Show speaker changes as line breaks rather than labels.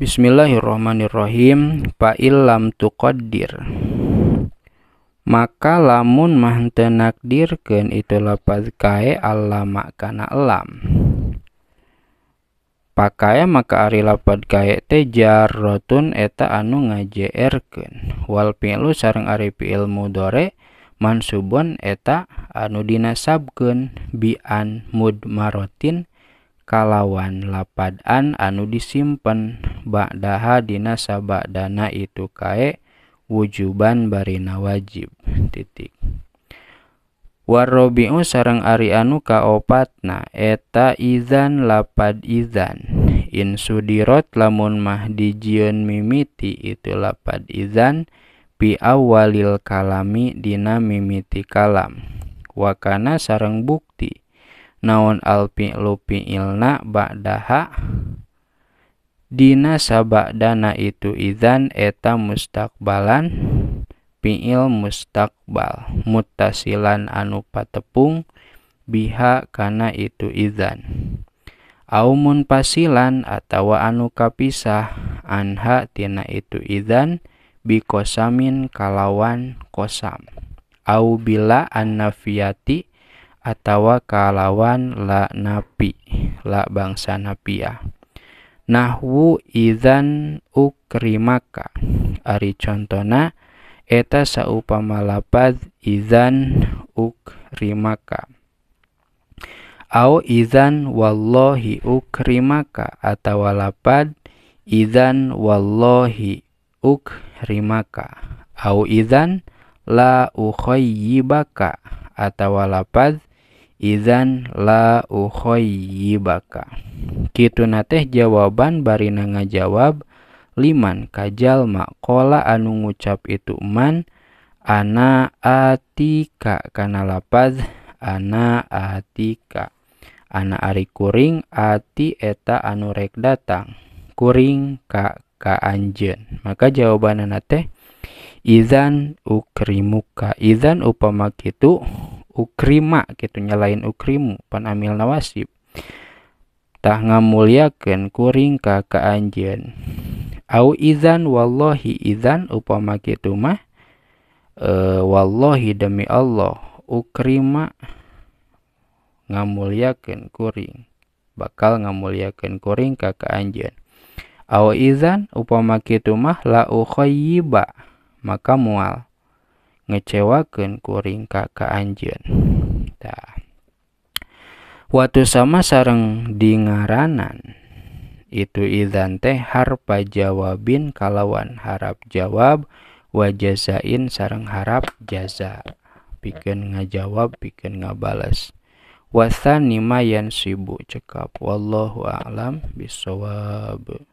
Bismillahirrahmanirrahim fa illam tuqaddir maka lamun mah nakdirkeun itu lapaz kae alama kana alam. pakai maka ari lapad kae teh jarrotun eta anu ngajeerkeun wal fi'lu sareng ari fi'il mudore mansubun eta anu dinasabkeun bi an mudmarotin kalawan lapadan anu disimpen bakdahadinasa bakdana itu kaewujuban bariina wajib titik. Warrobiu sareng Ariu kaopatna eta izan lapad izan Insudiro lamun mahdi jiun mimiti itu lapad izan Piau walil kalmi dina mimiti kalam Wakana sareng bukti naon Alpi lupi ilna bakdaha. Dina sabak dana itu idan eta mustakbalan piil mustakbal mutasilan anu patepung biha kana itu idan aumun pasilan atawa anu kapisah anha tina itu idan bikosamin kalawan kosam au bila annafiyati atawa kalawan la napi la bangsa napiah Nahwu idan ukrimaka. Ari contona eta saupama lapad idan ukrimaka. Au idan wallahi ukrimaka atau lapad idan wallahi ukrimaka. Au idan la ukhayyibaka atau lapad idan la ukhayyibaka. Kituna nateh jawaban barina ngajawab liman kajal makola anu ngucap itu man ana atika kana lapaz ana atika ana ari kuring ati eta anu rek datang kuring ka ka anjen maka jawaban teh izan ukrimuka izan upama kitu ukrima kitunya lain ukrimu pan amil nawasib tah ngamulyakeun kuring ka kaanjeun au izan wallahi izan upama kitu mah e, wallahi demi Allah ukrima ngamulyakeun kuring bakal ngamulyakeun kuring ka kaanjeun au izan upama kitu mah la ukhayyiba maka mual ngecewakeun kuring ka kaanjeun tah watu sama sarang dingaranan itu idan teh harpa jawabin kalawan harap jawab wajazain sarang harap jaza bikin ngajawab bikin ngabales wasani mayan sibuk cekap wallahu a'lam bisawab